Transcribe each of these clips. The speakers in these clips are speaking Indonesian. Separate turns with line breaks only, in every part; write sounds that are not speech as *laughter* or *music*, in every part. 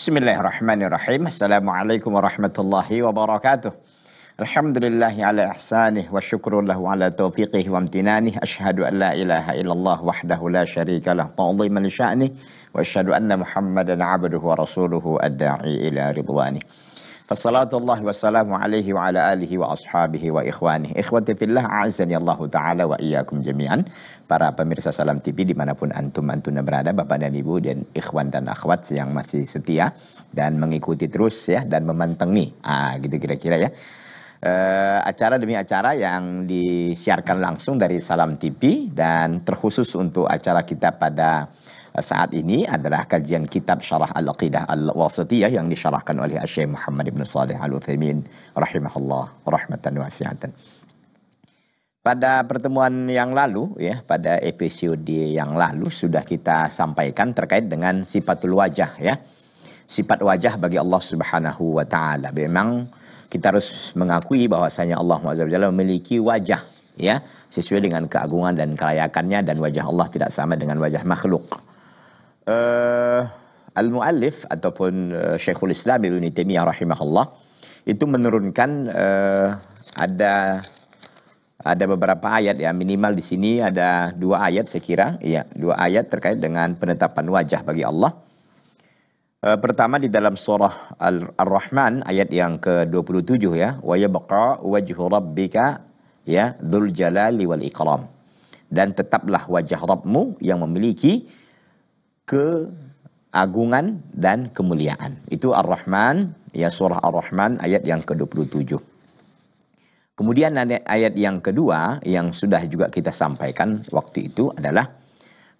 بسم الله الرحمن الرحيم السلام عليكم ورحمة الله وبركاته الحمد لله على إحسانه والشكر له على توفيقه وامتنانه أشهد أن لا إله إلا الله وحده لا شريك له تعظيما لشأنه وأشهد أن محمدا عبده ورسوله الداعي إلى رضوانه Fassalatullahi wassalamu alaihi wa ala alihi wa ashabihi wa ikhwanihi. Ikhwati fillah a'azani Allahu ta'ala wa iyyakum jami'an. Para pemirsa Salam TV dimanapun antum antuna berada, bapak dan ibu dan ikhwan dan akhwat yang masih setia dan mengikuti terus ya dan memantengi. Ah gitu kira-kira ya. Uh, acara demi acara yang disiarkan langsung dari Salam TV dan terkhusus untuk acara kita pada saat ini adalah kajian kitab Syarah Al-Aqidah Al-Wasatiyah yang disyarahkan oleh Syekh Muhammad Ibn Salih Al-Uthaymin rahimahullah rahmatan wasi'atan. Pada pertemuan yang lalu ya, pada episode yang lalu sudah kita sampaikan terkait dengan sifatul wajah ya. Sifat wajah bagi Allah Subhanahu wa taala. Memang kita harus mengakui bahwasanya Allah Subhanahu memiliki wajah ya, sesuai dengan keagungan dan kelayakannya dan wajah Allah tidak sama dengan wajah makhluk uh, al-muallif ataupun uh, Syekhul Islam Ibn Taimiyah rahimahullah itu menurunkan uh, ada ada beberapa ayat ya minimal di sini ada dua ayat saya kira ya dua ayat terkait dengan penetapan wajah bagi Allah. Uh, pertama di dalam surah Ar-Rahman ayat yang ke-27 ya wa yabqa wajhu rabbika ya dzul jalali wal ikram dan tetaplah wajah Rabbmu yang memiliki keagungan dan kemuliaan. Itu Ar-Rahman, ya surah Ar-Rahman ayat yang ke-27. Kemudian ayat yang kedua yang sudah juga kita sampaikan waktu itu adalah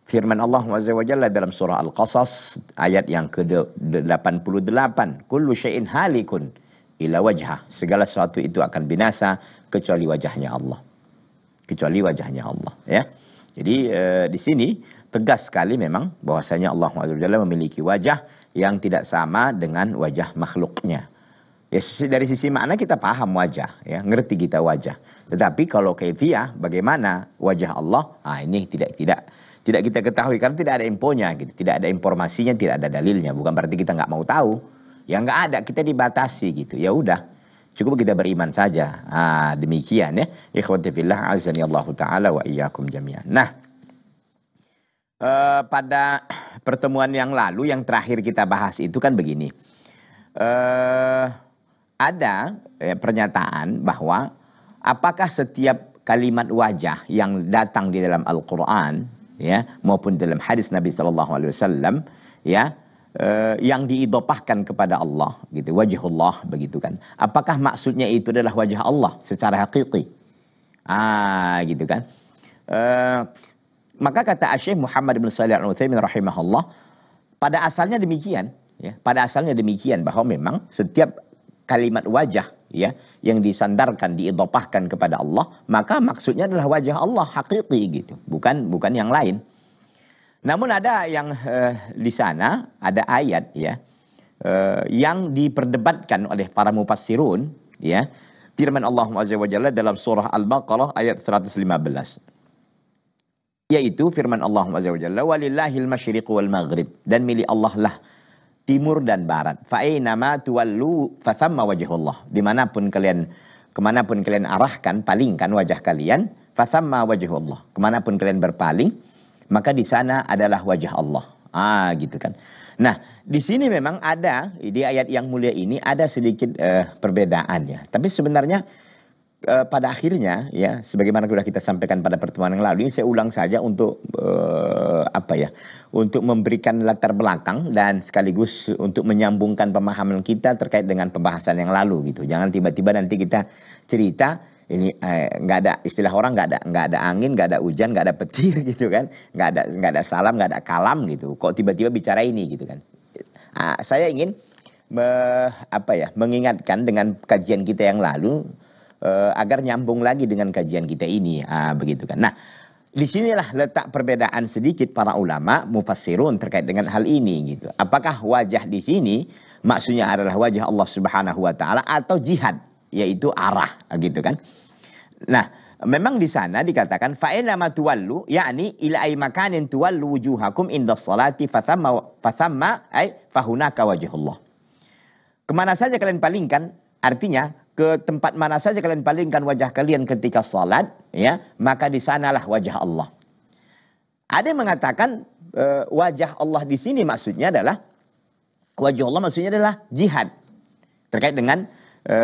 firman Allah Azza dalam surah Al-Qasas ayat yang ke-88. Kullu syai'in halikun ila wajha. Segala sesuatu itu akan binasa kecuali wajahnya Allah. Kecuali wajahnya Allah, ya. Jadi e, di sini tegas sekali memang bahwasanya Allah Subhanahu memiliki wajah yang tidak sama dengan wajah makhluknya. Ya dari sisi makna kita paham wajah, ya ngerti kita wajah. Tetapi kalau kaifiah bagaimana wajah Allah? Ah ini tidak tidak tidak kita ketahui karena tidak ada infonya gitu, tidak ada informasinya, tidak ada dalilnya. Bukan berarti kita nggak mau tahu. Ya nggak ada, kita dibatasi gitu. Ya udah, cukup kita beriman saja. Ah demikian ya. Ikhwati fillah azani Allah taala wa iyyakum jami'an. Nah, Uh, pada pertemuan yang lalu yang terakhir kita bahas itu kan begini. Uh, ada eh, pernyataan bahwa apakah setiap kalimat wajah yang datang di dalam Al-Qur'an ya maupun dalam hadis Nabi SAW ya uh, yang diidopahkan kepada Allah gitu Allah, begitu kan apakah maksudnya itu adalah wajah Allah secara hakiki ah gitu kan uh, maka kata Syekh Muhammad bin Salih Al Utsaimin rahimahullah, pada asalnya demikian, ya. Pada asalnya demikian bahwa memang setiap kalimat wajah ya yang disandarkan diidopahkan kepada Allah, maka maksudnya adalah wajah Allah hakiki gitu, bukan bukan yang lain. Namun ada yang eh, di sana ada ayat ya eh, yang diperdebatkan oleh para mufassirun ya firman Allah Azza wa Jalla dalam surah Al-Baqarah ayat 115. Yaitu firman Allah Azza wa Jalla, walillahil masyriq wal maghrib. Dan milik Allah lah timur dan barat. Fa'inama tuwallu thamma wajhullah. Dimanapun kalian, kemanapun kalian arahkan, palingkan wajah kalian. thamma wajhullah. Kemanapun kalian berpaling, maka di sana adalah wajah Allah. Ah gitu kan. Nah, di sini memang ada di ayat yang mulia ini ada sedikit uh, perbedaan ya. Tapi sebenarnya uh, pada akhirnya ya sebagaimana sudah kita sampaikan pada pertemuan yang lalu ini saya ulang saja untuk uh, apa ya untuk memberikan latar belakang dan sekaligus untuk menyambungkan pemahaman kita terkait dengan pembahasan yang lalu gitu jangan tiba-tiba nanti kita cerita ini eh, nggak eh, ada istilah orang nggak ada nggak ada angin nggak ada hujan nggak ada petir *laughs* gitu kan nggak ada nggak ada salam nggak ada kalam gitu kok tiba-tiba bicara ini gitu kan nah, saya ingin me, apa ya mengingatkan dengan kajian kita yang lalu uh, agar nyambung lagi dengan kajian kita ini uh, begitu kan nah disinilah letak perbedaan sedikit para ulama mufassirun terkait dengan hal ini gitu apakah wajah di sini maksudnya adalah wajah Allah Subhanahu wa taala atau jihad yaitu arah gitu kan nah memang di sana dikatakan fa'ina ma yakni ila ay makanin tuwallu wujuhakum inda salati fathamma fathamma ay fahunaka wajhullah kemana saja kalian palingkan artinya ke tempat mana saja kalian palingkan wajah kalian ketika salat ya maka di sanalah wajah Allah ada yang mengatakan e, wajah Allah di sini maksudnya adalah wajah Allah maksudnya adalah jihad terkait dengan e,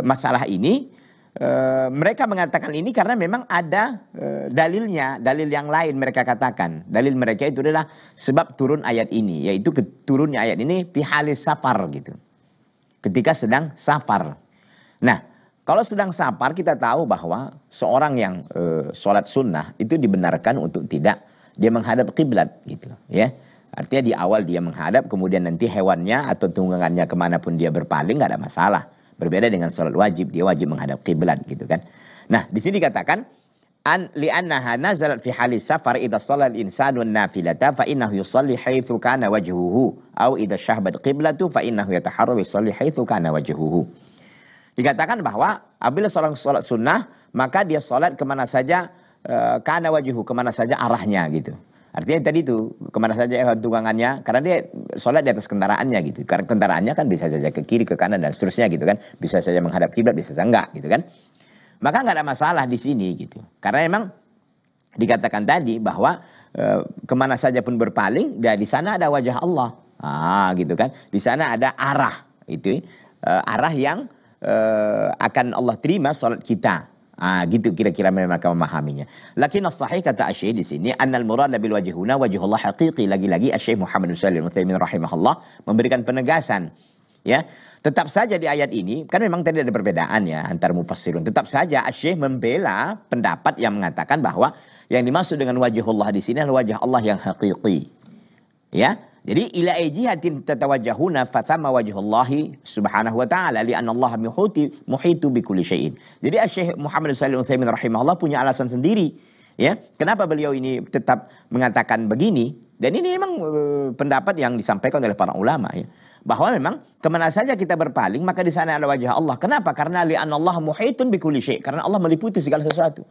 masalah ini e, mereka mengatakan ini karena memang ada e, dalilnya dalil yang lain mereka katakan dalil mereka itu adalah sebab turun ayat ini yaitu turunnya ayat ini pihalis safar gitu ketika sedang safar Nah, kalau sedang safar kita tahu bahwa seorang yang e, sholat sunnah itu dibenarkan untuk tidak dia menghadap kiblat gitu ya. Artinya di awal dia menghadap kemudian nanti hewannya atau tunggangannya kemanapun dia berpaling nggak ada masalah. Berbeda dengan sholat wajib dia wajib menghadap kiblat gitu kan. Nah di sini dikatakan an li'annaha nazalat fi halis safar idza shalal insanu nafilata fa innahu yusalli haitsu kana wajhuhu au idza shahbat qiblatu fa innahu yataharru yusalli haitsu kana wajhuhu. Dikatakan bahwa apabila seorang sholat sunnah maka dia sholat kemana saja e, eh, karena wajihu kemana saja arahnya gitu. Artinya tadi itu kemana saja hewan tunggangannya karena dia sholat di atas kendaraannya gitu. Karena kendaraannya kan bisa saja ke kiri, ke kanan dan seterusnya gitu kan. Bisa saja menghadap kiblat, bisa saja enggak gitu kan. Maka enggak ada masalah di sini gitu. Karena emang dikatakan tadi bahwa e, kemana saja pun berpaling, dan di sana ada wajah Allah. Ah gitu kan. Di sana ada arah itu e, arah yang uh, akan Allah terima solat kita. Ha, ah, gitu kira-kira memang memahaminya. Lakin sahih kata Asyik di sini annal murad bil wajhuna wajihullah haqiqi lagi-lagi Asyik Muhammad Shalih al rahimahullah memberikan penegasan ya. Tetap saja di ayat ini kan memang tadi ada perbedaan ya antar mufassirun. Tetap saja Asyik membela pendapat yang mengatakan bahwa yang dimaksud dengan wajihullah di sini adalah wajah Allah yang hakiki. Ya, jadi ila hatin tatawajjahuna thama wajhullahi subhanahu wa ta'ala anna Allah muhiti muhitu kulli syai'in. Jadi Syekh Muhammad Shalih Utsaimin rahimahullah punya alasan sendiri ya. Kenapa beliau ini tetap mengatakan begini? Dan ini memang eh, pendapat yang disampaikan oleh para ulama ya. Bahwa memang kemana saja kita berpaling maka di sana ada wajah Allah. Kenapa? Karena anna Allah muhitun kulli syai'. Karena Allah meliputi segala sesuatu.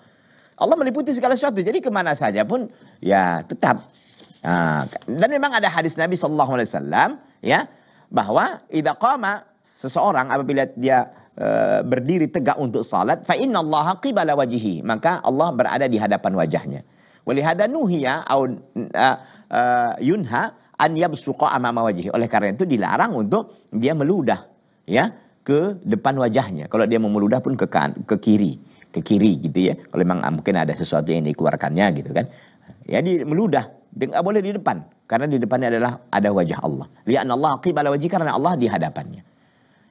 Allah meliputi segala sesuatu. Jadi kemana saja pun ya tetap. Nah, dan memang ada hadis Nabi Shallallahu Alaihi Wasallam ya bahwa idza qama seseorang apabila dia e, berdiri tegak untuk salat fa Allah qibala wajihi maka Allah berada di hadapan wajahnya walihada nuhiya au yunha an yabsuqa amama wajihi oleh karena itu dilarang untuk dia meludah ya ke depan wajahnya kalau dia memeludah pun ke kan, ke kiri ke kiri gitu ya. Kalau memang ah, mungkin ada sesuatu yang dikeluarkannya gitu kan. Ya di meludah, tidak ah, boleh di depan. Karena di depannya adalah ada wajah Allah. lihat Allah qibala wajih karena Allah di hadapannya.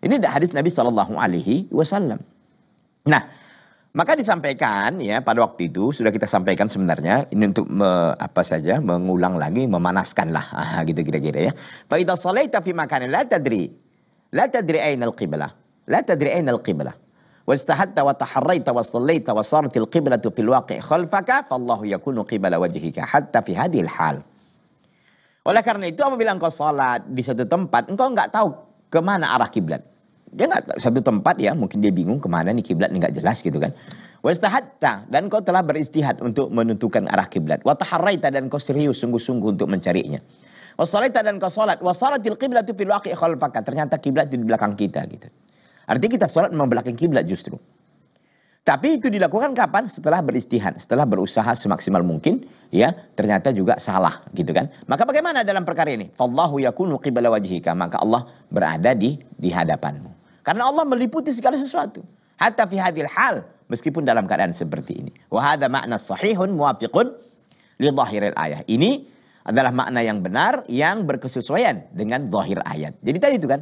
Ini hadis Nabi Shallallahu Alaihi Wasallam. Nah, maka disampaikan ya pada waktu itu sudah kita sampaikan sebenarnya ini untuk me, apa saja mengulang lagi memanaskan lah ah, gitu kira-kira ya. Fa idza shalaita fi makanin la tadri la tadri ainal al-qiblah. La tadri aina qiblah Wastahatta وتحريت وصليت وصارت القبلة في الواقع خلفك فالله يكون قبل وجهك حتى في هذه hatta fi hal. Oleh karena itu apabila engkau sholat di satu tempat, engkau nggak tahu kemana arah kiblat. Dia nggak satu tempat ya, mungkin dia bingung kemana nih kiblat nggak jelas gitu kan. Wastahatta dan kau telah beristihad untuk menentukan arah kiblat. Wataharaita dan kau serius sungguh-sungguh untuk mencarinya. Wasalaita dan kau sholat. wasaratil qiblatu fil waqi' khalfaka. Ternyata kiblat di belakang kita gitu. Artinya kita sholat membelakangi kiblat justru. Tapi itu dilakukan kapan? Setelah beristihan, setelah berusaha semaksimal mungkin, ya ternyata juga salah gitu kan. Maka bagaimana dalam perkara ini? Fallahu yakunu qibla wajhika, maka Allah berada di di hadapanmu. Karena Allah meliputi segala sesuatu. Hatta fi hadil hal, meskipun dalam keadaan seperti ini. Wahada makna sahihun muafiqun li zahiril ayah. Ini adalah makna yang benar yang berkesesuaian dengan zahir ayat. Jadi tadi itu kan,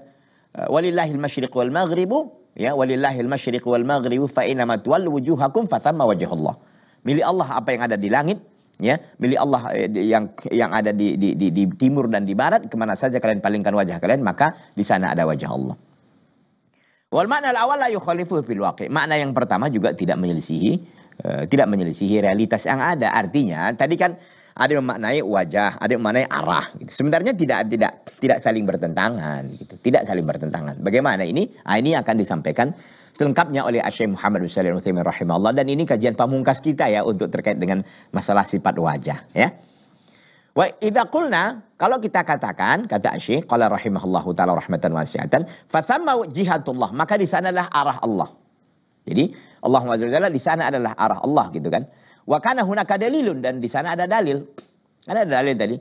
Eh, walillahil masyriq wal maghribu ya walillahil masyriq wal maghribu fa inama tuwallu wujuhakum thamma wajhullah. Milik Allah apa yang ada di langit ya milik Allah eh, yang yang ada di, di, di, di timur dan di barat kemana saja kalian palingkan wajah kalian maka di sana ada wajah Allah. Wal makna awal la yukhalifu bil waqi. Makna yang pertama juga tidak menyelisihi uh, tidak menyelisihi realitas yang ada. Artinya tadi kan ada yang memaknai wajah, ada yang memaknai arah. Gitu. Sebenarnya tidak tidak tidak saling bertentangan, gitu. tidak saling bertentangan. Bagaimana ini? Nah, ini akan disampaikan selengkapnya oleh Syekh Muhammad bin Salim al dan ini kajian pamungkas kita ya untuk terkait dengan masalah sifat wajah ya. Wa idza qulna kalau kita katakan kata Syekh qala rahimahullahu taala rahmatan wasi'atan fa thamma jihatullah maka di sanalah arah Allah. Jadi Allah Azza wa di sana adalah arah Allah gitu kan. Wakana hunaka dalilun dan di sana ada dalil. Ada dalil tadi.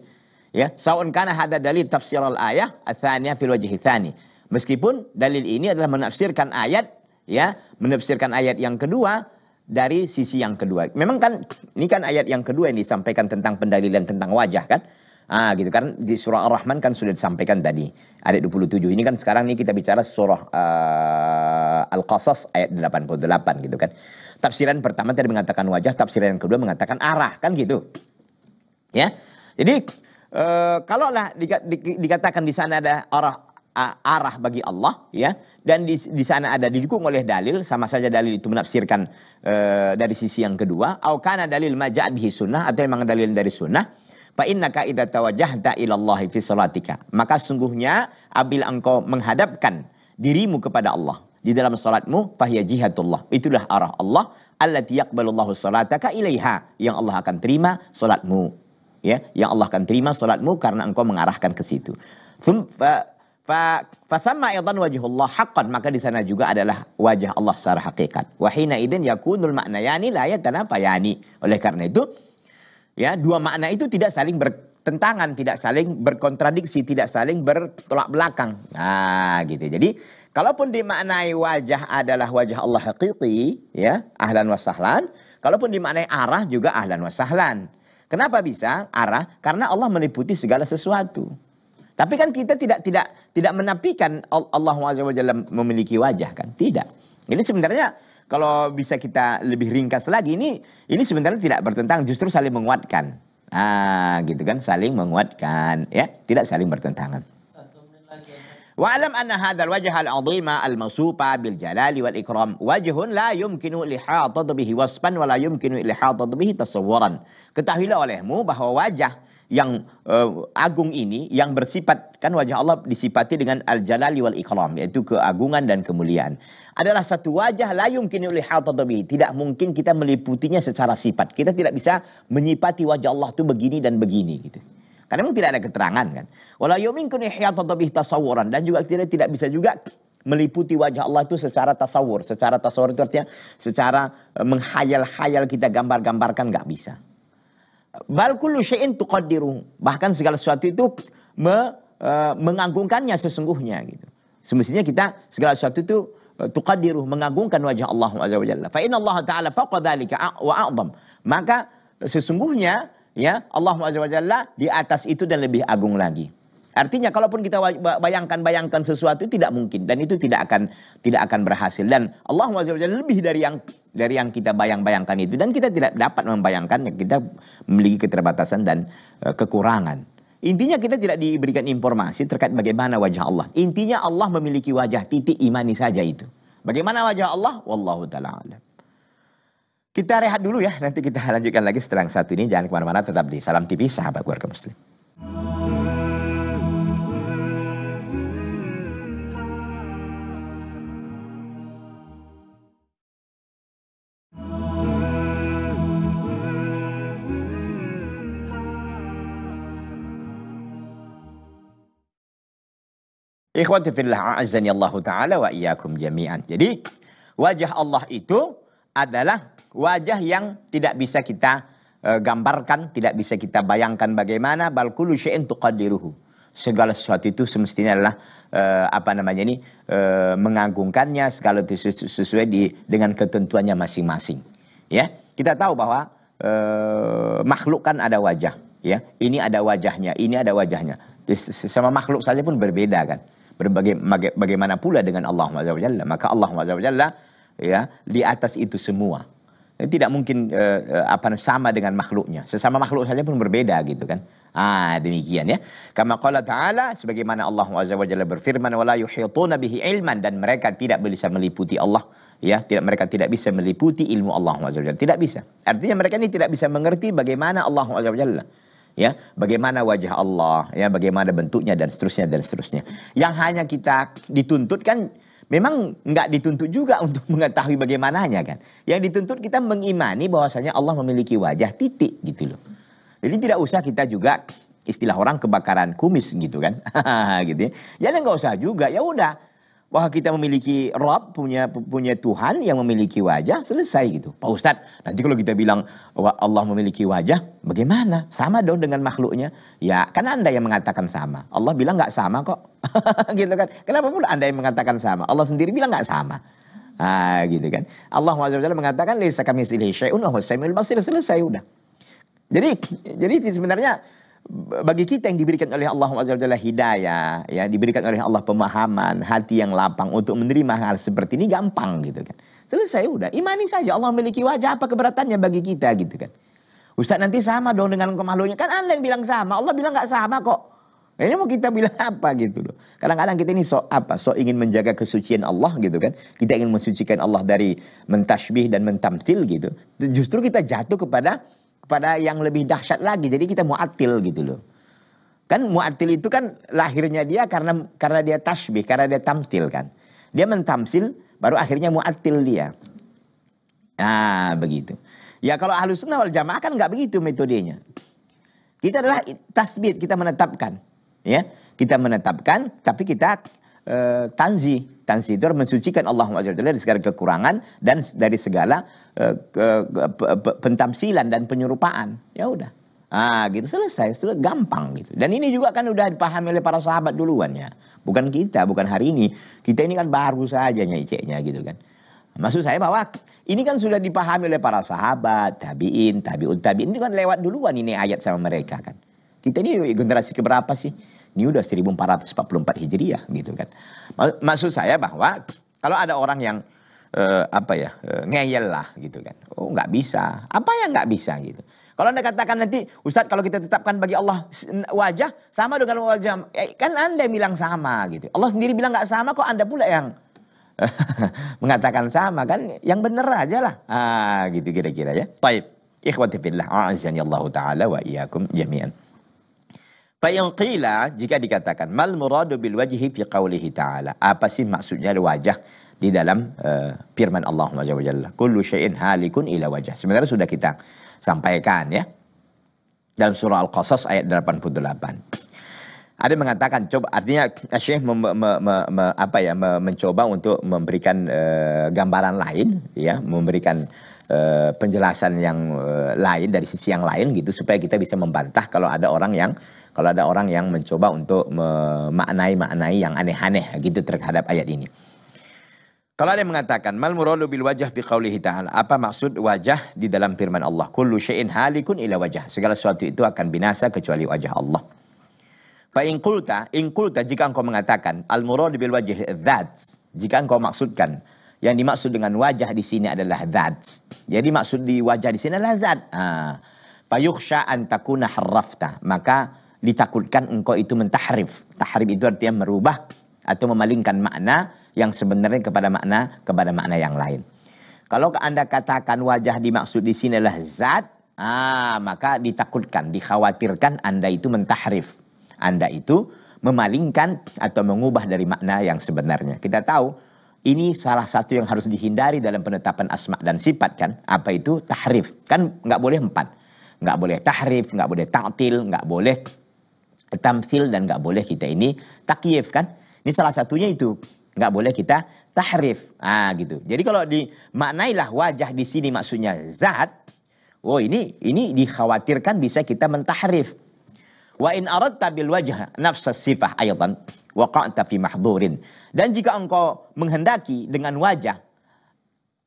Ya, saun kana hada dalil tafsir al ayah atsaniyah fil wajhi thani. Meskipun dalil ini adalah menafsirkan ayat ya, menafsirkan ayat yang kedua dari sisi yang kedua. Memang kan ini kan ayat yang kedua yang disampaikan tentang pendalilan tentang wajah kan? Ah gitu kan di surah Ar-Rahman kan sudah disampaikan tadi ayat 27. Ini kan sekarang nih kita bicara surah uh, Al-Qasas ayat 88 gitu kan. Tafsiran pertama tadi mengatakan wajah, tafsiran yang kedua mengatakan arah, kan gitu. Ya. Jadi e, eh, kalaulah di, di, dikatakan di sana ada arah arah bagi Allah ya dan di, di sana ada didukung oleh dalil sama saja dalil itu menafsirkan e, dari sisi yang kedua au kana dalil majad bihi sunnah atau memang dalil dari sunnah fa innaka idza tawajjahta ila Allah fi salatika maka sungguhnya apabila engkau menghadapkan dirimu kepada Allah di dalam salatmu fahiya jihadullah. Itulah arah Allah allati yaqbalullahu salataka ilaiha yang Allah akan terima salatmu. Ya, yang Allah akan terima salatmu karena engkau mengarahkan ke situ. Fa fasamma aidan wajhullah haqqan maka di sana juga adalah wajah Allah secara hakikat. wahina Wa hina idzin yakunul apa la yani. Oleh karena itu ya dua makna itu tidak saling bertentangan, tidak saling berkontradiksi, tidak saling bertolak belakang. Nah, gitu. Jadi Kalaupun dimaknai wajah adalah wajah Allah hakiki, ya, ahlan wasahlan. sahlan. Kalaupun dimaknai arah juga ahlan wasahlan. Kenapa bisa arah? Karena Allah meliputi segala sesuatu. Tapi kan kita tidak tidak tidak menapikan Allah wajah memiliki wajah kan? Tidak. Ini sebenarnya kalau bisa kita lebih ringkas lagi ini ini sebenarnya tidak bertentang justru saling menguatkan. Ah, gitu kan saling menguatkan ya, tidak saling bertentangan. واعلم أن هذا الوجه العظيم بالجلال والإكرام وجه لا يمكن به وصفا ولا يمكن به تصورا ketahuilah olehmu bahwa wajah yang uh, agung ini yang bersifat kan wajah Allah disipati dengan al-jalali wal ikram yaitu keagungan dan kemuliaan adalah satu wajah la yumkinu lihatatabi tidak mungkin kita meliputinya secara sifat kita tidak bisa menyipati wajah Allah itu begini dan begini gitu karena memang tidak ada keterangan kan. Wala yumkinu ihyata tasawuran dan juga tidak tidak bisa juga meliputi wajah Allah itu secara tasawur. Secara tasawur itu artinya secara eh, menghayal-hayal kita gambar-gambarkan gak bisa. Bal kullu syai'in tuqaddiru. Bahkan segala sesuatu itu me, e, mengagungkannya sesungguhnya gitu. Semestinya kita segala sesuatu itu eh, tuqaddiruh mengagungkan wajah Allah Azza wa Fa inna Allah Ta'ala faqa dzalika wa Maka sesungguhnya ya Allah Jalla di atas itu dan lebih agung lagi. Artinya kalaupun kita bayangkan-bayangkan sesuatu tidak mungkin dan itu tidak akan tidak akan berhasil dan Allah Jalla lebih dari yang dari yang kita bayang-bayangkan itu dan kita tidak dapat membayangkan kita memiliki keterbatasan dan eh, kekurangan. Intinya kita tidak diberikan informasi terkait bagaimana wajah Allah. Intinya Allah memiliki wajah titik imani saja itu. Bagaimana wajah Allah? Wallahu taala alam. Kita rehat dulu ya, nanti kita lanjutkan lagi setelah yang satu ini. Jangan kemana-mana, tetap di Salam TV, sahabat keluarga muslim. Ikhwati fillah a'azzani Allah Ta'ala wa iyyakum jami'an. Jadi wajah Allah itu adalah wajah yang tidak bisa kita uh, gambarkan, tidak bisa kita bayangkan bagaimana balkulu syai'in tuqaddiruhu. Segala sesuatu itu semestinya adalah uh, apa namanya ini uh, mengagungkannya segala itu sesuai di, dengan ketentuannya masing-masing. Ya, kita tahu bahwa uh, makhluk kan ada wajah, ya. Ini ada wajahnya, ini ada wajahnya. Sama makhluk saja pun berbeda kan. Berbagai, baga, bagaimana pula dengan Allah Subhanahu Maka Allah Subhanahu ya di atas itu semua tidak mungkin eh, eh apa sama dengan makhluknya. Sesama makhluk saja pun berbeda gitu kan. Ah demikian ya. Kama qala ta'ala sebagaimana Allah Azza wa berfirman wala yuhituna bihi ilman dan mereka tidak bisa meliputi Allah ya tidak mereka tidak bisa meliputi ilmu Allah Azza wa tidak bisa. Artinya mereka ini tidak bisa mengerti bagaimana Allah Azza wa ya bagaimana wajah Allah ya bagaimana bentuknya dan seterusnya dan seterusnya. Yang hanya kita dituntutkan kan memang nggak dituntut juga *laughs* untuk mengetahui bagaimananya kan. Yang dituntut kita mengimani bahwasanya Allah memiliki wajah titik gitu loh. Jadi tidak usah kita juga istilah orang kebakaran kumis gitu kan. *laughs* gitu ya. Jadi ya, nggak usah juga ya udah bahwa kita memiliki Rob punya punya Tuhan yang memiliki wajah selesai gitu Pak Ustad nanti kalau kita bilang bahwa Allah memiliki wajah bagaimana sama dong dengan makhluknya ya kan anda yang mengatakan sama Allah bilang nggak sama kok *laughs* gitu kan kenapa pula anda yang mengatakan sama Allah sendiri bilang nggak sama ah gitu kan Allah SWT mengatakan lisa kami selesai udah selesai udah jadi jadi sebenarnya bagi kita yang diberikan oleh Allah Azza hidayah, ya diberikan oleh Allah pemahaman, hati yang lapang untuk menerima hal seperti ini gampang gitu kan. Selesai udah, imani saja Allah memiliki wajah apa keberatannya bagi kita gitu kan. Ustaz nanti sama dong dengan makhluknya. Kan Anda yang bilang sama, Allah bilang nggak sama kok. Ini mau kita bilang *laughs* apa gitu loh. Kadang-kadang kita ini sok apa? Sok ingin menjaga kesucian Allah gitu kan. Kita ingin mensucikan Allah dari mentashbih dan mentamtil gitu. Justru kita jatuh kepada pada yang lebih dahsyat lagi. Jadi kita mau muatil gitu loh. Kan muatil itu kan lahirnya dia karena karena dia tasbih, karena dia tamsil kan. Dia mentamsil baru akhirnya muatil dia. Nah begitu. Ya kalau ahlu sunnah wal jamaah kan nggak begitu metodenya. Kita adalah tasbih, kita menetapkan. ya Kita menetapkan tapi kita e, tanzih instansi itu mensucikan Allah SWT dari segala kekurangan dan dari segala uh, ke, ke, pe, pentamsilan dan penyerupaan. Ya udah. Ah gitu selesai, sudah gampang gitu. Dan ini juga kan udah dipahami oleh para sahabat duluan ya. Bukan kita, bukan hari ini. Kita ini kan baru saja nyeceknya gitu kan. Maksud saya bahwa ini kan sudah dipahami oleh para sahabat, tabiin, tabiut tabiin. Ini kan lewat duluan ini ayat sama mereka kan. Kita ini generasi keberapa sih? Ini udah 1444 Hijriah gitu kan. Maksud saya bahwa kalau ada orang yang uh, apa ya uh, ngeyel lah gitu kan. Oh nggak bisa. Apa yang nggak bisa gitu. Kalau anda katakan nanti Ustadz kalau kita tetapkan bagi Allah wajah sama dengan wajah ya, kan anda bilang sama gitu. Allah sendiri bilang nggak sama kok anda pula yang *laughs* mengatakan sama kan yang bener aja lah ah gitu kira-kira ya. Taib. Ikhwati fillah, a'azani Allah taala wa iyyakum jami'an. Fa'in jika dikatakan mal muradu bil wajhi fi qawlihi ta'ala. Apa sih maksudnya wajah di dalam uh, firman Allah Subhanahu wa Jalla. Kullu syai'in halikun ila wajah. Sebenarnya sudah kita sampaikan ya. Dalam surah Al-Qasas ayat 88. Ada mengatakan coba artinya Syekh me, me, me, me, apa ya me, mencoba untuk memberikan uh, gambaran lain ya, memberikan Eh, penjelasan yang eh, lain dari sisi yang lain gitu supaya kita bisa membantah kalau ada orang yang kalau ada orang yang mencoba untuk memaknai-maknai yang aneh-aneh gitu terhadap ayat ini. Kalau ada yang mengatakan mal muradu bil wajah fi qaulihi ta'ala, apa maksud wajah di dalam firman Allah? Kullu syai'in halikun ila wajah. Segala sesuatu itu akan binasa kecuali wajah Allah. Fa in qulta, in qulta jika engkau mengatakan al muradu bil wajh dzat, jika engkau maksudkan yang dimaksud dengan wajah di sini adalah zat. Jadi maksud di wajah di sini adalah zat. Ah. antakuna harrafta. Maka ditakutkan engkau itu mentahrif. Tahrif itu artinya merubah atau memalingkan makna yang sebenarnya kepada makna kepada makna yang lain. Kalau Anda katakan wajah dimaksud di sini adalah zat, ah, maka ditakutkan, dikhawatirkan Anda itu mentahrif. Anda itu memalingkan atau mengubah dari makna yang sebenarnya. Kita tahu ini salah satu yang harus dihindari dalam penetapan asma dan sifat kan. Apa itu? Tahrif. Kan nggak boleh empat. Nggak boleh tahrif, nggak boleh taktil nggak boleh tamsil dan nggak boleh kita ini takyif kan. Ini salah satunya itu. Nggak boleh kita tahrif. Ah gitu. Jadi kalau dimaknailah wajah di sini maksudnya zat. Oh ini ini dikhawatirkan bisa kita mentahrif. Wa in arad bil wajah nafsas sifah ayatan waqa'ta fi Dan jika engkau menghendaki dengan wajah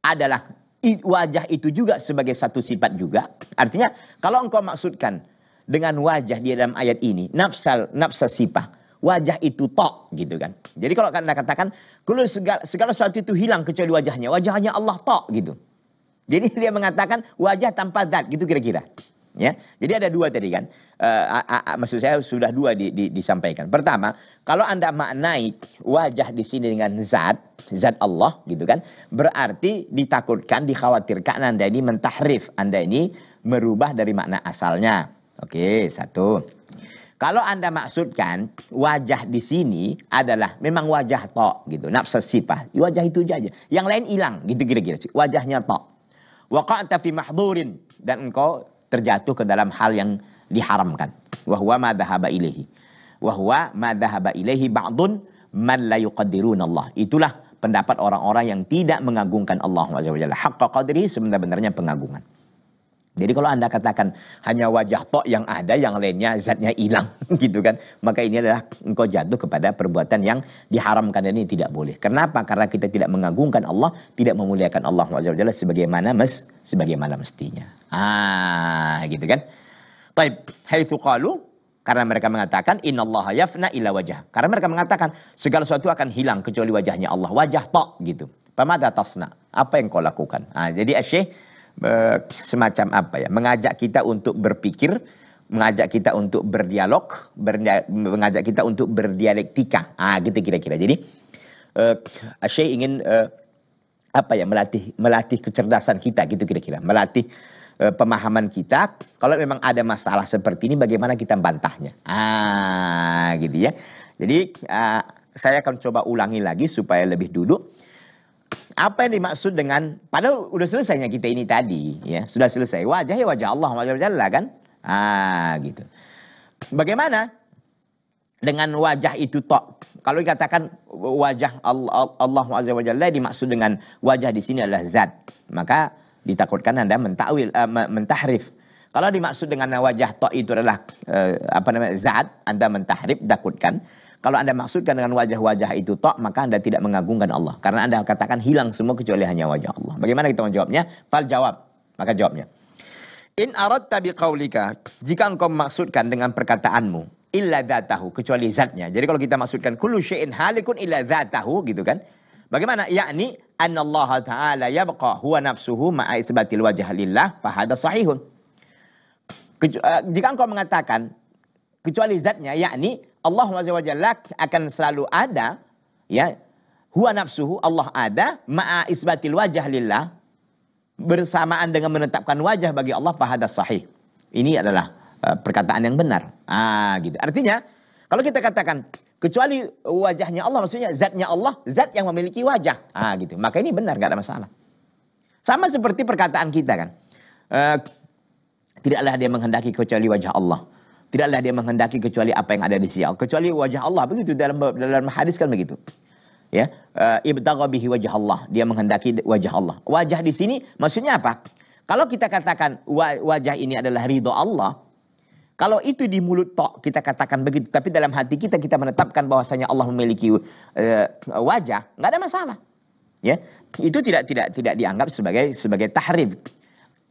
adalah wajah itu juga sebagai satu sifat juga. Artinya kalau engkau maksudkan dengan wajah di dalam ayat ini nafsal nafsa sifah wajah itu tok gitu kan. Jadi kalau kata katakan kalau segala, segala sesuatu itu hilang kecuali wajahnya, wajahnya Allah tok gitu. Jadi *laughs* dia mengatakan wajah tanpa zat gitu kira-kira ya. Jadi ada dua tadi kan. Uh, a, a, a, maksud saya sudah dua di, di, disampaikan. Pertama, kalau Anda maknai wajah di sini dengan zat, zat Allah gitu kan, berarti ditakutkan, dikhawatirkan Anda ini mentahrif, Anda ini merubah dari makna asalnya. Oke, satu. Kalau Anda maksudkan wajah di sini adalah memang wajah tok gitu, nafsa sifah. Wajah itu aja. Yang lain hilang gitu kira-kira. Wajahnya tok. Waqa'ta fi mahdurin dan engkau terjatuh ke dalam hal yang diharamkan. Wahwa ma dhahaba ilahi, Wahwa ma dhahaba ilahi. ba'dun man la yuqaddirun Allah. Itulah pendapat orang-orang yang tidak mengagungkan Allah Azza wa Jalla. Haqqa qadri sebenarnya pengagungan. Jadi kalau Anda katakan hanya wajah tok yang ada, yang lainnya zatnya hilang *laughs* gitu kan. Maka ini adalah engkau jatuh kepada perbuatan yang diharamkan dan ini tidak boleh. Kenapa? Karena kita tidak mengagungkan Allah, tidak memuliakan Allah SWT sebagaimana mes, sebagaimana mestinya. Ah, gitu kan. Taib, haitsu qalu karena mereka mengatakan innallaha yafna ila wajah. Karena mereka mengatakan segala sesuatu akan hilang kecuali wajahnya Allah. Wajah tok gitu. Pemada tasna? Apa yang kau lakukan? Ah, jadi asyik. Eh, semacam apa ya mengajak kita untuk berpikir mengajak kita untuk berdialog berdia, mengajak kita untuk berdialektika ah gitu kira-kira jadi uh, eh, Syekh ingin uh, apa ya melatih melatih kecerdasan kita gitu kira-kira melatih uh, pemahaman kita kalau memang ada masalah seperti ini bagaimana kita bantahnya ah gitu ya jadi uh, saya akan coba ulangi lagi supaya lebih duduk apa yang dimaksud dengan padahal udah selesainya kita ini tadi ya sudah selesai wajah ya wajah Allah wajah Allah kan ah gitu bagaimana dengan wajah itu tok kalau dikatakan wajah Allah Allah wajah dimaksud dengan wajah di sini adalah zat maka ditakutkan anda mentakwil uh, mentahrif kalau dimaksud dengan wajah tok itu adalah uh, apa namanya zat anda mentahrif takutkan kalau Anda maksudkan dengan wajah-wajah itu tok, maka Anda tidak mengagungkan Allah. Karena Anda katakan hilang semua kecuali hanya wajah Allah. Bagaimana kita menjawabnya? Fal jawab. Maka jawabnya. In arad tabi kaulika. Jika engkau maksudkan dengan perkataanmu. Illa dhatahu. Kecuali zatnya. Jadi kalau kita maksudkan. Kullu syai'in halikun illa dhatahu. Gitu kan. Bagaimana? Yakni. Anna Allah ta'ala yabqa huwa nafsuhu ma'a isbatil wajah lillah. Fahada sahihun. Eh, jika engkau mengatakan. Kecuali zatnya. Yakni Allah Jalla akan selalu ada ya huwa nafsuhu Allah ada ma'a isbatil wajah lillah bersamaan dengan menetapkan wajah bagi Allah fahadah sahih. Ini adalah eh, perkataan yang benar. Ah gitu. Artinya kalau kita katakan kecuali wajahnya Allah maksudnya zatnya Allah, zat yang memiliki wajah. Ah gitu. Maka ini benar gak ada masalah. Sama seperti perkataan kita kan. Uh, tidaklah dia menghendaki kecuali wajah Allah tidaklah dia menghendaki kecuali apa yang ada di sisi Allah kecuali wajah Allah begitu dalam dalam hadis kan begitu ya eh, ibtagha bihi wajah Allah dia menghendaki wajah Allah wajah di sini maksudnya apa kalau kita katakan wajah ini adalah ridho Allah kalau itu di mulut tok kita katakan begitu tapi dalam hati kita kita menetapkan bahwasanya Allah memiliki uh, wajah nggak ada masalah ya itu tidak tidak tidak dianggap sebagai sebagai tahrif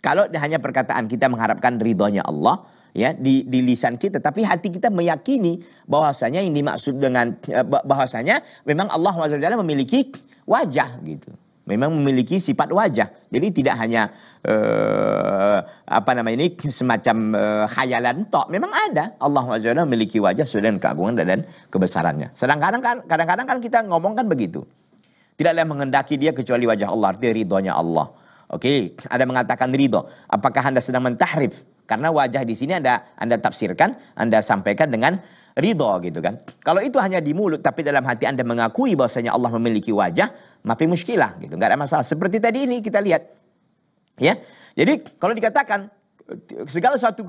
kalau hanya perkataan kita mengharapkan ridhonya Allah ya di, di lisan kita tapi hati kita meyakini bahwasanya yang dimaksud dengan eh, bahwasanya memang Allah SWT memiliki wajah gitu memang memiliki sifat wajah. Jadi tidak hanya uh, apa namanya ini semacam uh, khayalan tok. Memang ada Allah SWT memiliki wajah sesuai dengan keagungan dan, kebesarannya kebesarannya. kadang kan kadang-kadang kan kita ngomong kan begitu. Tidaklah mengendaki dia kecuali wajah Allah, artinya ridhonya Allah. Oke, okay. ada mengatakan ridho. Apakah Anda sedang mentahrif? Karena wajah di sini ada Anda tafsirkan, Anda sampaikan dengan ridho gitu kan. Kalau itu hanya di mulut tapi dalam hati Anda mengakui bahwasanya Allah memiliki wajah, mapi muskilah gitu. Enggak ada masalah. Seperti tadi ini kita lihat. Ya. Jadi kalau dikatakan segala sesuatu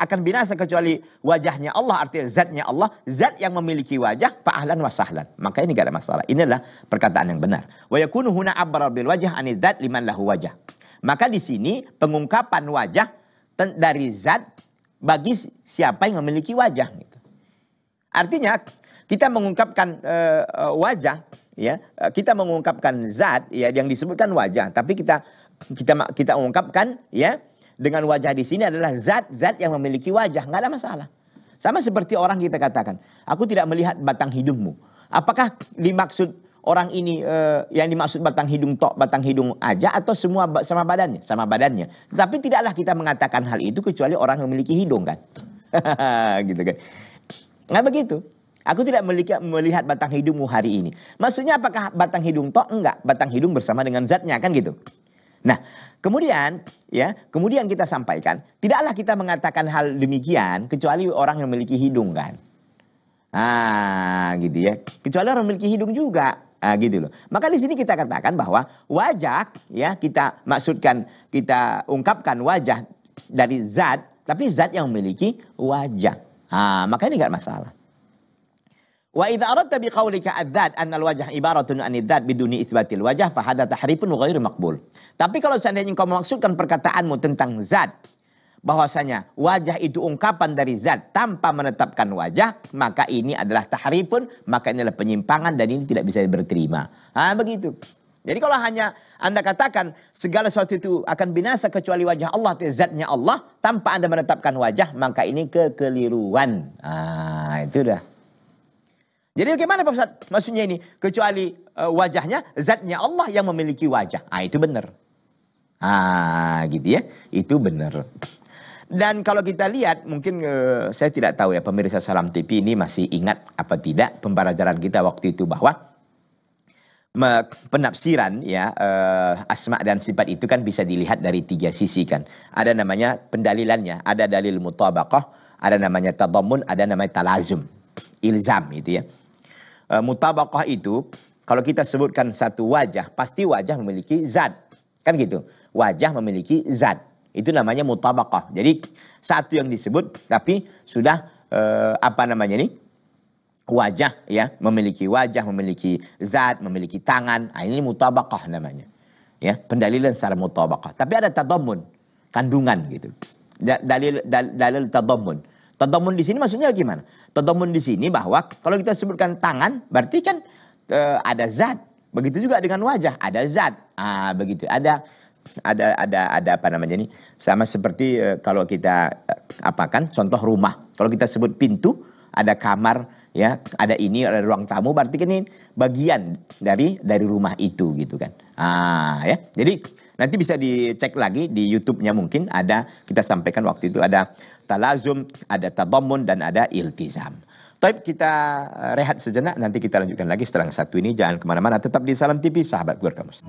akan binasa kecuali wajahnya Allah artinya zatnya Allah zat yang memiliki wajah fa'ahlan wa sahlan maka ini gak ada masalah inilah perkataan yang benar wa yakunu huna abbar bil wajah an liman lahu wajah maka di sini pengungkapan wajah dari zat bagi siapa yang memiliki wajah. Gitu. Artinya kita mengungkapkan eh, eh, wajah, ya eh, kita mengungkapkan zat ya yang disebutkan wajah, tapi kita kita kita ungkapkan ya dengan wajah di sini adalah zat-zat yang memiliki wajah, nggak ada masalah. Sama seperti orang kita katakan, aku tidak melihat batang hidungmu. Apakah dimaksud orang ini uh, yang dimaksud batang hidung tok batang hidung aja atau semua sama badannya sama badannya tetapi tidaklah kita mengatakan hal itu kecuali orang yang memiliki hidung kan *laughs* gitu kan nggak begitu aku tidak melihat melihat batang hidungmu hari ini maksudnya apakah batang hidung tok enggak batang hidung bersama dengan zatnya kan gitu Nah, kemudian ya, kemudian kita sampaikan, tidaklah kita mengatakan hal demikian kecuali orang yang memiliki hidung kan. Ah, gitu ya. Kecuali orang memiliki hidung juga. Nah, gitu loh. Maka di sini kita katakan bahwa wajah ya kita maksudkan kita ungkapkan wajah dari zat tapi zat yang memiliki wajah. Ah, maka ini enggak masalah. Wa idza aradta bi qawlika adzat al wajah ibaratun an adzat biduni itsbatil wajah fa hadza tahrifun ghairu maqbul. Tapi kalau seandainya engkau maksudkan perkataanmu tentang zat bahwasanya wajah itu ungkapan dari zat tanpa menetapkan wajah maka ini adalah tahrifun maka ini adalah penyimpangan dan ini tidak bisa diterima ah begitu jadi kalau hanya Anda katakan segala sesuatu itu akan binasa kecuali wajah Allah, zatnya Allah, tanpa Anda menetapkan wajah, maka ini kekeliruan. Ah, itu dah. Jadi bagaimana Pak Ustaz? Maksudnya ini, kecuali uh, wajahnya, zatnya Allah yang memiliki wajah. Ah, itu benar. Ah, gitu ya. Itu benar. Dan kalau kita lihat, mungkin uh, saya tidak tahu ya pemirsa Salam TV ini masih ingat apa tidak pembelajaran kita waktu itu bahwa penafsiran ya uh, asma dan sifat itu kan bisa dilihat dari tiga sisi kan. Ada namanya pendalilannya, ada dalil mutabakoh ada namanya tadammun, ada namanya talazum, ilzam itu ya. Uh, mutabaqah itu kalau kita sebutkan satu wajah, pasti wajah memiliki zat. Kan gitu. Wajah memiliki zat. Itu namanya mutabakah. Jadi satu yang disebut tapi sudah eh, apa namanya ini? wajah ya, memiliki wajah, memiliki zat, memiliki tangan. Nah, ini mutabakah namanya. Ya, pendalilan secara mutabakah. Tapi ada tadamun, kandungan gitu. Dalil dalil tadamun. Tadamun di sini maksudnya gimana? Tadamun di sini bahwa kalau kita sebutkan tangan berarti kan eh, ada zat. Begitu juga dengan wajah, ada zat. Ah, begitu. Ada ada ada ada apa namanya ini sama seperti e, kalau kita e, kan contoh rumah kalau kita sebut pintu ada kamar ya ada ini ada ruang tamu berarti kan ini bagian dari dari rumah itu gitu kan ah ya jadi nanti bisa dicek lagi di YouTube-nya mungkin ada kita sampaikan waktu itu ada talazum ada tadamun dan ada iltizam Baik kita eh, rehat sejenak nanti kita lanjutkan lagi setelah satu ini jangan kemana-mana tetap di Salam TV sahabat keluarga muslim.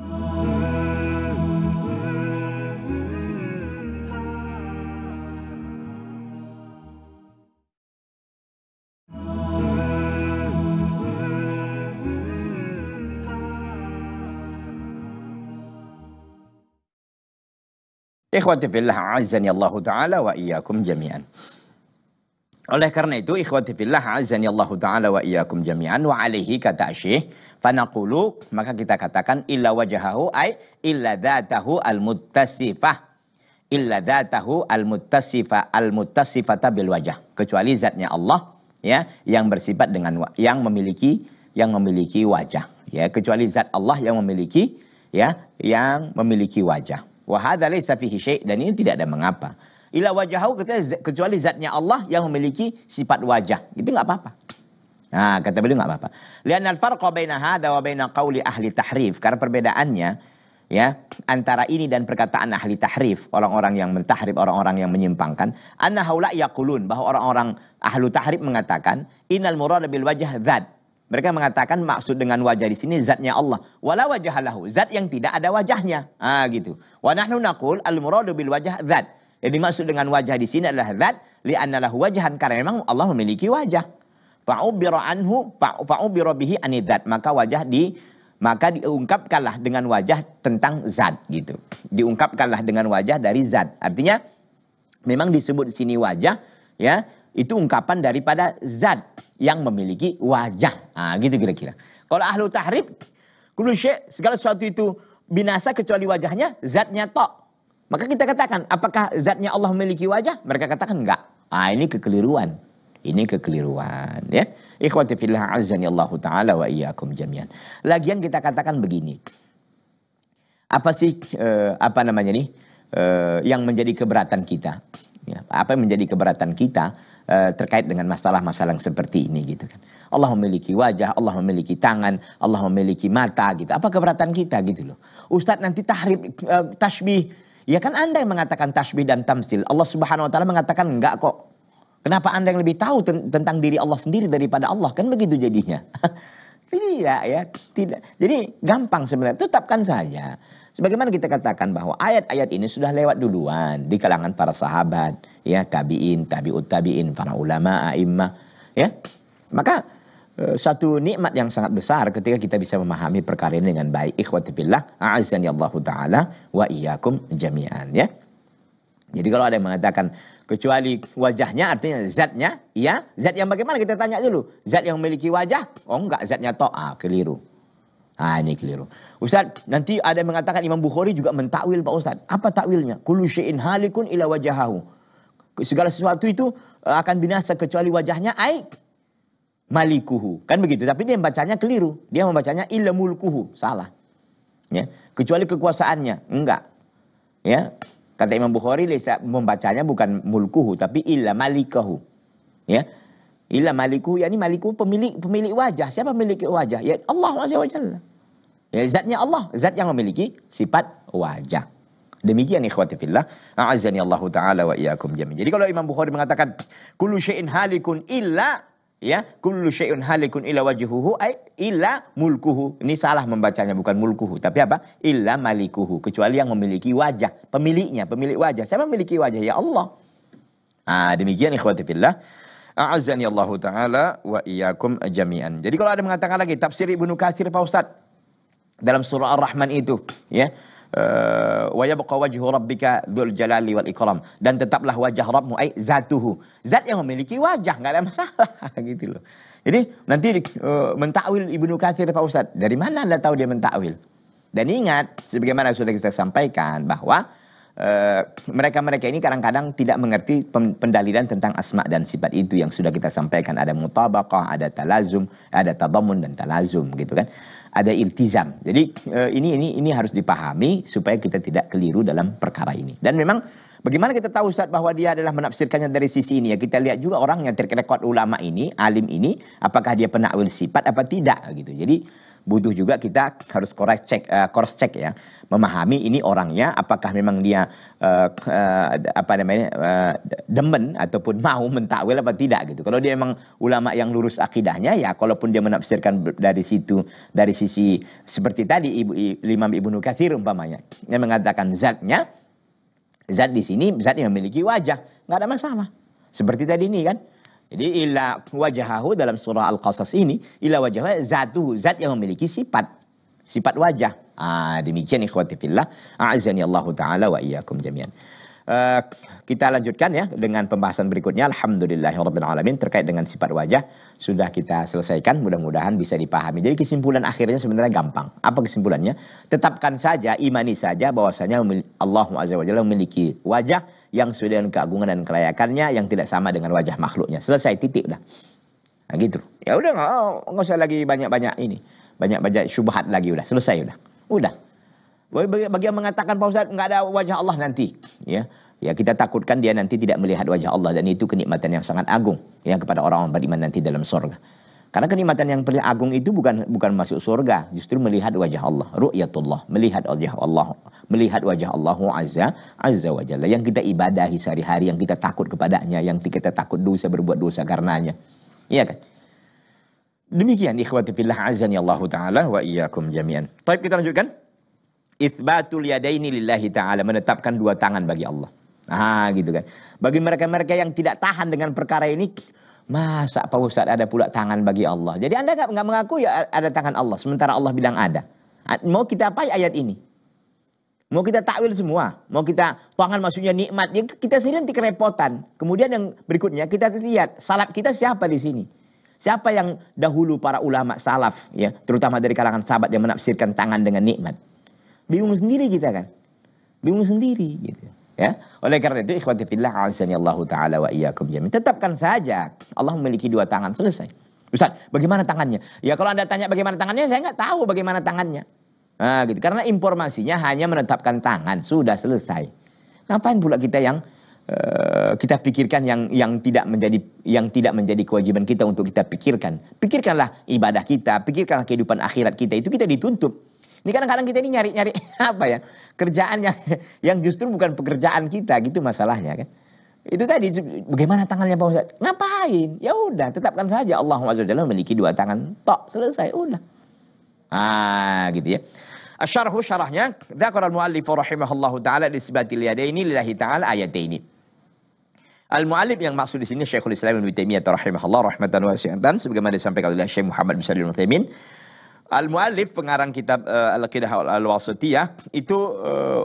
Ikhwati fillah azani Allah taala wa iyyakum jami'an. Oleh karena itu ikhwati fillah azani Allah taala wa iyyakum jami'an wa alaihi kata Syekh fanaqulu maka kita katakan illa wajahahu ay illa dzatahu al muttasifah illa dzatahu al muttasifa al muttasifata bil wajah kecuali zatnya Allah ya yang bersifat dengan yang memiliki yang memiliki wajah ya kecuali zat Allah yang memiliki ya yang memiliki wajah Wahada laysa syekh dan ini tidak ada mengapa. Ila wajahau kecuali zatnya Allah yang memiliki sifat wajah. Itu nggak apa-apa. Nah, kata beliau nggak apa-apa. Lian al-farqa baina hadha wa baina qawli ahli tahrif. Karena perbedaannya ya antara ini dan perkataan ahli tahrif, orang-orang yang mentahrif, orang-orang yang menyimpangkan, anna haula kulun bahwa orang-orang ahlu tahrif mengatakan inal murad bil wajah zat mereka mengatakan maksud dengan wajah di sini zatnya Allah. Wala wajahalahu, zat yang tidak ada wajahnya. Ah gitu. Wa nahnu naqul al muradu bil wajah zat. Jadi maksud dengan wajah di sini adalah zat Li lahu wajhan karena memang Allah memiliki wajah. Fa'ubira anhu fa'ubira bihi anizat. Maka wajah di maka diungkapkanlah dengan wajah tentang zat gitu. Diungkapkanlah dengan wajah dari zat. Artinya memang disebut di sini wajah ya, itu ungkapan daripada zat yang memiliki wajah. Nah, gitu kira-kira. Kalau ahlu tahrib, kullu segala sesuatu itu binasa kecuali wajahnya, zatnya tok. Maka kita katakan, apakah zatnya Allah memiliki wajah? Mereka katakan enggak. Ah, ini kekeliruan. Ini kekeliruan ya. Ikhwati fillah azani Allah taala wa iyyakum jami'an. Lagian kita katakan begini. Apa sih eh, apa namanya nih? Eh, yang menjadi keberatan kita? Ya, apa yang menjadi keberatan kita Eh, terkait dengan masalah-masalah yang seperti ini gitu kan. Allah memiliki wajah, Allah memiliki tangan, Allah memiliki mata gitu. Apa keberatan kita gitu loh. Ustadz nanti tahrib uh, tashbih. Ya kan Anda yang mengatakan tashbih dan tamsil. Allah Subhanahu wa taala mengatakan enggak kok. Kenapa Anda yang lebih tahu ten tentang diri Allah sendiri daripada Allah? Kan begitu jadinya. *laughs* tidak ya, tidak. Jadi gampang sebenarnya. Tetapkan saja. Sebagaimana kita katakan bahwa ayat-ayat ini sudah lewat duluan di kalangan para sahabat ya tabiin, tabiut tabiin, para ulama, a'immah, ya. Maka eh, satu nikmat yang sangat besar ketika kita bisa memahami perkara ini dengan baik. Ikhwati billah, a'azzani Allah taala wa iyyakum jami'an ya. Jadi kalau ada yang mengatakan kecuali wajahnya artinya zatnya, ya, zat yang bagaimana kita tanya dulu. Zat yang memiliki wajah? Oh enggak, zatnya to'a, ah, keliru. Ah ini keliru. Ustaz, nanti ada yang mengatakan Imam Bukhari juga mentakwil Pak Ustaz. Apa takwilnya? Kullu syai'in halikun ila wajahahu segala sesuatu itu eh, akan binasa kecuali wajahnya aib malikuhu. Kan begitu, tapi dia membacanya keliru. Dia membacanya ilmulkuhu, salah. Ya, kecuali kekuasaannya, enggak. Ya. Kata Imam Bukhari membacanya bukan mulkuhu tapi illa malikuhu Ya. Illa malikuhu yakni malikuhu pemilik pemilik wajah. Siapa memiliki wajah? Ya Allah masih wa Ya zatnya Allah, zat yang memiliki sifat wajah. Demikian ikhwati fillah. A'azani Allah taala wa iyyakum jami'an. Jadi kalau Imam Bukhari mengatakan kullu syai'in halikun illa ya kullu syai'un halikun illa wajihuhu, ay illa mulkuhu. Ini salah membacanya bukan mulkuhu tapi apa? Illa malikuhu kecuali yang memiliki wajah, pemiliknya, pemilik wajah. siapa memiliki wajah ya Allah. Ah demikian ikhwati fillah. A'azani Allah taala wa iyyakum jami'an. Jadi kalau ada mengatakan lagi tafsir Ibnu Katsir Pak Ustaz dalam surah Ar-Rahman itu ya Eh, wa wajah wajhu rabbika dzul jalali wal ikram dan tetaplah wajah Rabbmu ai zatuhu zat yang memiliki wajah nggak ada masalah *laughs* gitu loh jadi nanti uh, mentakwil Ibnu Katsir Pak Ustaz dari mana Anda tahu dia mentakwil dan ingat sebagaimana sudah kita sampaikan bahwa eh, mereka-mereka ini kadang-kadang tidak mengerti pendalilan tentang asma dan sifat itu yang sudah kita sampaikan ada mutabakah, ada talazum, ada tadamun dan talazum gitu kan ada iltizam. Jadi eh, ini ini ini harus dipahami supaya kita tidak keliru dalam perkara ini. Dan memang bagaimana kita tahu Ustaz bahwa dia adalah menafsirkannya dari sisi ini ya kita lihat juga orang yang kuat ulama ini, alim ini apakah dia penakwil sifat apa tidak gitu. Jadi butuh juga kita harus correct check, uh, course check ya, memahami ini orangnya apakah memang dia uh, uh, apa namanya uh, demen ataupun mau mentakwil apa tidak gitu. Kalau dia memang ulama yang lurus akidahnya ya, kalaupun dia menafsirkan dari situ dari sisi seperti tadi ibu, Imam Ibnu Katsir umpamanya, yang mengatakan zatnya zat di sini zat yang memiliki wajah nggak ada masalah. Seperti tadi ini kan jadi ila wajahahu dalam surah Al-Qasas ini ila wajahah zatu zat yang memiliki sifat sifat wajah. Ah, demikian ikhwati fillah. A'azani Allah taala wa iyyakum jami'an. Eh, kita lanjutkan ya dengan pembahasan berikutnya. alamin terkait dengan sifat wajah. Sudah kita selesaikan mudah-mudahan bisa dipahami. Jadi kesimpulan akhirnya sebenarnya gampang. Apa kesimpulannya? Tetapkan saja, imani saja bahwasanya Allah wajah memiliki wajah yang sudah dengan keagungan dan kelayakannya yang tidak sama dengan wajah makhluknya. Selesai titik dah. Nah, gitu. Ya udah nggak usah lagi banyak-banyak ini. Banyak-banyak syubhat lagi udah. Selesai udah. Udah. Bagi, bagi yang mengatakan Pak Ustaz nggak ada wajah Allah nanti, ya. Ya kita takutkan dia nanti tidak melihat wajah Allah dan itu kenikmatan yang sangat agung ya kepada orang-orang beriman nanti dalam surga. Karena kenikmatan yang paling agung itu bukan bukan masuk surga, justru melihat wajah Allah, ru'yatullah, melihat wajah Allah, melihat wajah Allah azza azza wa jalla yang kita ibadahi sehari-hari, yang kita takut kepadanya, yang kita takut dosa berbuat dosa karenanya. Iya kan? Demikian ikhwati fillah azan ya Allah taala wa iyyakum jami'an. Baik kita lanjutkan. Isbatul yadaini lillahi ta'ala. Menetapkan dua tangan bagi Allah. Ah gitu kan. Bagi mereka-mereka yang tidak tahan dengan perkara ini. Masa Pak Ustaz ada pula tangan bagi Allah. Jadi Anda nggak mengaku ya ada tangan Allah. Sementara Allah bilang ada. Mau kita apa ayat ini? Mau kita takwil semua. Mau kita tangan maksudnya nikmat. Ya, kita sendiri nanti kerepotan. Kemudian yang berikutnya kita lihat. Salaf kita siapa di sini? Siapa yang dahulu para ulama salaf ya, terutama dari kalangan sahabat yang menafsirkan tangan dengan nikmat? Bingung sendiri kita kan. Bingung sendiri gitu. Ya. Oleh karena itu ikhwati fillah azani Allah taala wa iyyakum jami Tetapkan saja Allah memiliki dua tangan selesai. Ustaz, bagaimana tangannya? Ya kalau Anda tanya bagaimana tangannya, saya nggak tahu bagaimana tangannya. Nah, gitu. Karena informasinya hanya menetapkan tangan, sudah selesai. Ngapain pula kita yang uh, kita pikirkan yang yang tidak menjadi yang tidak menjadi kewajiban kita untuk kita pikirkan. Pikirkanlah ibadah kita, pikirkanlah kehidupan akhirat kita. Itu kita dituntut ini kadang-kadang kita ini nyari-nyari *laughs* apa ya? Kerjaan yang, yang justru bukan pekerjaan kita gitu masalahnya kan. Itu tadi bagaimana tangannya Pak Ustaz? Ngapain? Ya udah, tetapkan saja Allah Azza memiliki dua tangan. Tok, selesai, udah. Ah, gitu ya. Asyarhu syarahnya dzakara al-muallif rahimahullahu taala di sibatil yadaini lillahi taala ini Al-muallif yang maksud di sini Syekhul Islam Ibnu Taimiyah rahimahullahu rahmatan wasi'atan sebagaimana disampaikan oleh Syekh Muhammad bin Shalih Al-Utsaimin Al-Mu'allif pengarang kitab uh, eh, Al-Qidah Al-Wasitiyah itu uh,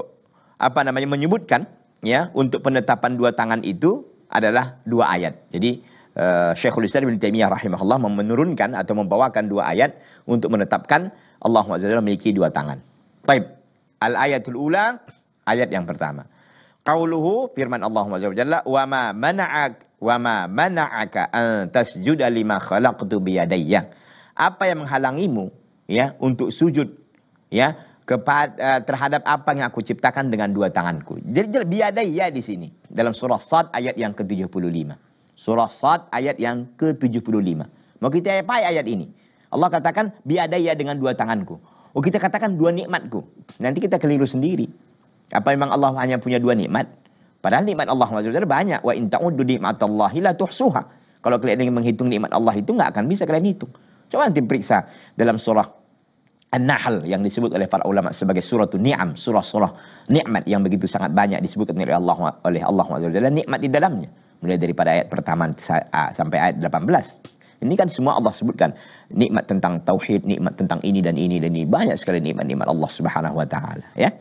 apa namanya menyebutkan ya untuk penetapan dua tangan itu adalah dua ayat. Jadi uh, Syekhul Islam Ibn Taimiyah rahimahullah menurunkan atau membawakan dua ayat untuk menetapkan Allah Azza memiliki dua tangan. Baik. Al-ayatul ula ayat yang pertama. Qauluhu firman Allah Azza wa "Wa ma mana'ak wa ma mana'aka an tasjuda lima khalaqtu biyadayya." Apa yang menghalangimu ya untuk sujud ya kepada eh, terhadap apa yang aku ciptakan dengan dua tanganku. Jadi ya di sini dalam surah Sad ayat yang ke-75. Surah Sad ayat yang ke-75. Mau kita apa ayat ini? Allah katakan ya dengan dua tanganku. Oh kita katakan dua nikmatku. Nanti kita keliru sendiri. Apa memang Allah hanya punya dua nikmat? Padahal nikmat Allah SWT banyak. Wa in ta'uddu nikmatallahi la tuhsuha. Kalau kalian ingin menghitung nikmat Allah itu nggak akan bisa kalian hitung. Coba nanti periksa dalam surah An-Nahl yang disebut oleh para ulama sebagai surah ni'am, surah-surah nikmat yang begitu sangat banyak disebutkan oleh Allah oleh Allah nikmat di dalamnya. Mulai daripada ayat pertama sampai ayat 18. Ini kan semua Allah sebutkan nikmat tentang tauhid, nikmat tentang ini dan ini dan ini banyak sekali nikmat-nikmat Allah Subhanahu wa taala, ya.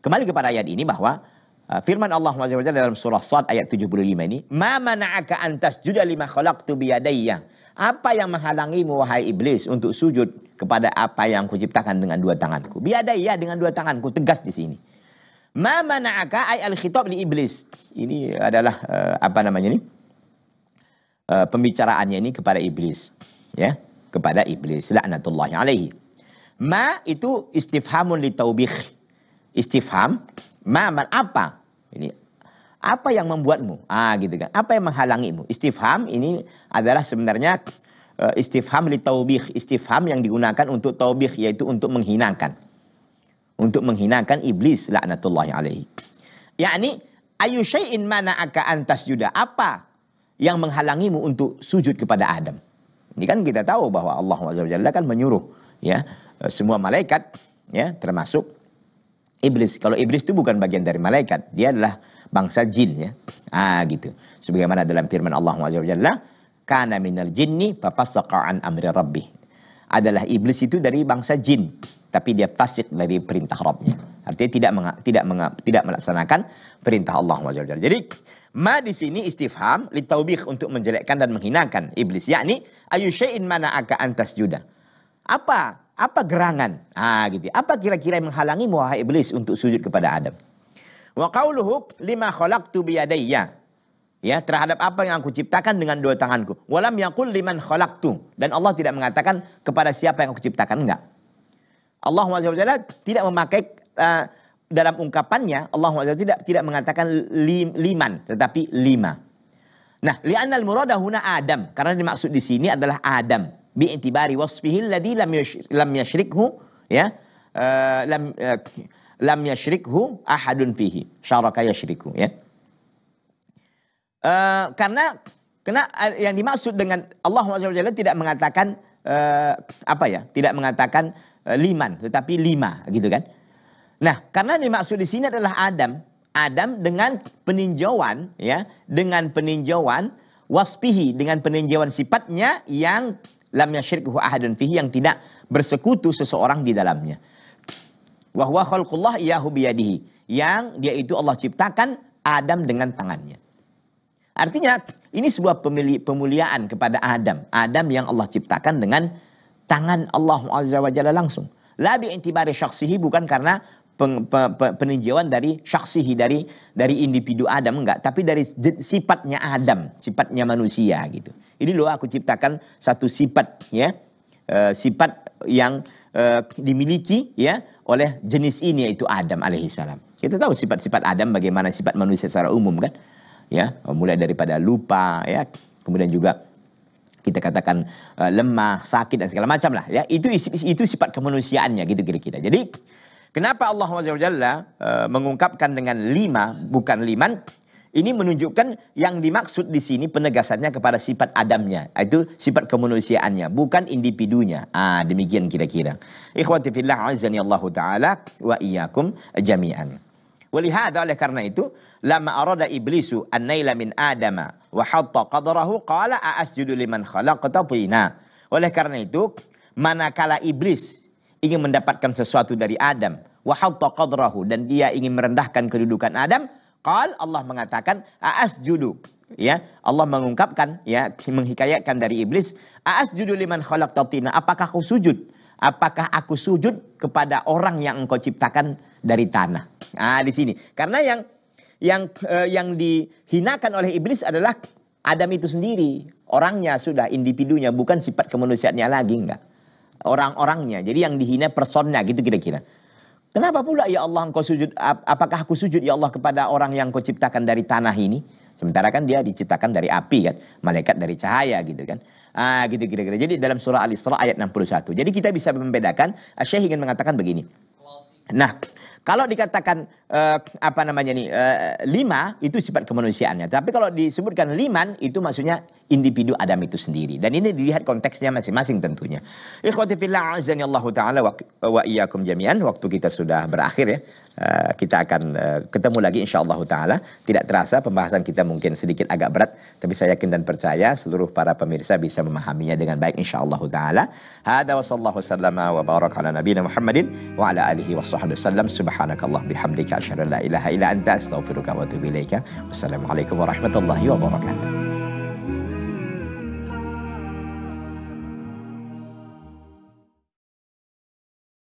Kembali kepada ayat ini bahwa firman Allah Subhanahu wa taala dalam surah Sad ayat 75 ini, "Ma mana'aka an tasjuda lima khalaqtu biyadayya?" Apa yang menghalangimu wahai iblis untuk sujud kepada apa yang kuciptakan dengan dua tanganku? Biada ya dengan dua tanganku tegas di sini. Ma mana'aka ay al khitab li iblis. Ini adalah uh, apa namanya ini? Uh, pembicaraannya ini kepada iblis, ya, kepada iblis Laknatullah alaihi. Ma itu istifhamun li taubikh Istifham ma man apa? Ini apa yang membuatmu? Ah gitu kan. Apa yang menghalangimu? Istifham ini adalah sebenarnya eh, istifham li taubih. Istifham yang digunakan untuk taubih yaitu untuk menghinakan. Untuk menghinakan iblis laknatullahi alaihi. Yakni ayu syai'in mana'aka antas juda. Apa yang menghalangimu untuk sujud kepada Adam? Ini kan kita tahu bahwa Allah SWT kan menyuruh ya eh, semua malaikat ya termasuk iblis. Kalau iblis itu bukan bagian dari malaikat, dia adalah bangsa jin ya. Ah gitu. Sebagaimana dalam firman Allah taala, "Kana minal jinni fafassaqa an amri rabbih." Adalah iblis itu dari bangsa jin, tapi dia fasik dari perintah Rabbnya. Artinya tidak menga, tidak menga, tidak melaksanakan perintah Allah taala. Jadi Ma di sini istifham litaubih untuk menjelekkan dan menghinakan iblis. Yakni ayu syai'in mana aka antas juda. Apa? Apa gerangan? Ah gitu. Apa kira-kira yang menghalangi muha iblis untuk sujud kepada Adam? Wa qauluhu lima khalaqtu biyadayya. Ya, terhadap apa yang aku ciptakan dengan dua tanganku. Walam yakul liman khalaqtu. Dan Allah tidak mengatakan kepada siapa yang aku ciptakan, enggak. Allah SWT tidak memakai uh, dalam ungkapannya Allah SWT tidak tidak mengatakan lim, liman tetapi lima. Nah, li'annal murada huna Adam karena dimaksud di sini adalah Adam bi'tibari wasfihi alladhi lam lam yashrikhu ya uh, lam uh, lam yashrikhu ahadun fihi. Syaraka yasyrikhu ya. Uh, karena karena eh, yang dimaksud dengan Allah SWT tidak mengatakan uh, apa ya? Tidak mengatakan uh, liman, tetapi lima gitu kan. Nah, karena dimaksud di sini adalah Adam. Adam dengan peninjauan ya, dengan peninjauan waspihi dengan peninjauan sifatnya yang lam yashrikhu ahadun fihi yang tidak bersekutu seseorang di dalamnya. Wahwa khalqullah yahu biyadihi. Yang dia itu Allah ciptakan Adam dengan tangannya. Artinya ini sebuah pemuliaan kepada Adam. Adam yang Allah ciptakan dengan tangan Allah Azza wa Jalla langsung. La bi'intibari syaksihi bukan karena peng, pe, pe, peninjauan dari syaksihi dari dari individu Adam enggak, tapi dari sifatnya Adam, sifatnya manusia gitu. Ini loh aku ciptakan satu sifat ya. E, sifat yang e, dimiliki ya oleh jenis ini yaitu Adam alaihissalam. Kita tahu sifat-sifat Adam bagaimana sifat manusia secara umum kan? Ya, mulai daripada lupa ya, kemudian juga kita katakan uh, lemah, sakit dan segala macam lah ya. Itu itu sifat kemanusiaannya gitu kira-kira. Jadi kenapa Allah Subhanahu uh, eh, mengungkapkan dengan lima bukan liman ini menunjukkan yang dimaksud di sini penegasannya kepada sifat Adamnya, itu sifat kemanusiaannya, bukan individunya. Ah, demikian kira-kira. Ikhwati fillah azza azani Allah taala wa iyyakum jami'an. Walihada oleh karena itu, lama arada iblisu an naila min adama wa hatta qadrahu qala aasjudu liman khalaqta tina. Oleh karena itu, manakala iblis ingin mendapatkan sesuatu dari Adam, wa hatta qadrahu dan dia ingin merendahkan kedudukan Adam, Qal Allah mengatakan judu. ya Allah mengungkapkan ya menghikayatkan dari iblis judu liman tina. apakah aku sujud apakah aku sujud kepada orang yang engkau ciptakan dari tanah ah di sini karena yang yang eh, yang dihinakan oleh iblis adalah Adam itu sendiri orangnya sudah individunya bukan sifat kemanusiaannya lagi enggak orang-orangnya jadi yang dihina personnya gitu kira-kira Kenapa pula ya Allah engkau sujud? Apakah aku sujud ya Allah kepada orang yang kau ciptakan dari tanah ini? Sementara kan dia diciptakan dari api kan, malaikat dari cahaya gitu kan. Ah gitu kira-kira. Jadi dalam surah Al-Isra ayat 61. Jadi kita bisa membedakan, Syekh ingin mengatakan begini. Nah, kalau dikatakan uh, apa namanya nih eh, uh, lima itu sifat kemanusiaannya. Tapi kalau disebutkan liman itu maksudnya individu Adam itu sendiri. Dan ini dilihat konteksnya masing-masing tentunya. Ikhwati Allah taala wa iyyakum jami'an. Waktu kita sudah berakhir ya. Uh, kita akan uh, ketemu lagi insyaallah taala. Tidak terasa pembahasan kita mungkin sedikit agak berat, tapi saya yakin dan percaya seluruh para pemirsa bisa memahaminya dengan baik insyaallah taala. Hada wa sallallahu sallama wa baraka ala nabiyina Muhammadin wa ala alihi washabbihi wasallam. Subhan سبحانك الله بحمدك أشهد أن لا إله إلا أنت أستغفرك وأتوب إليك والسلام عليكم ورحمة الله وبركاته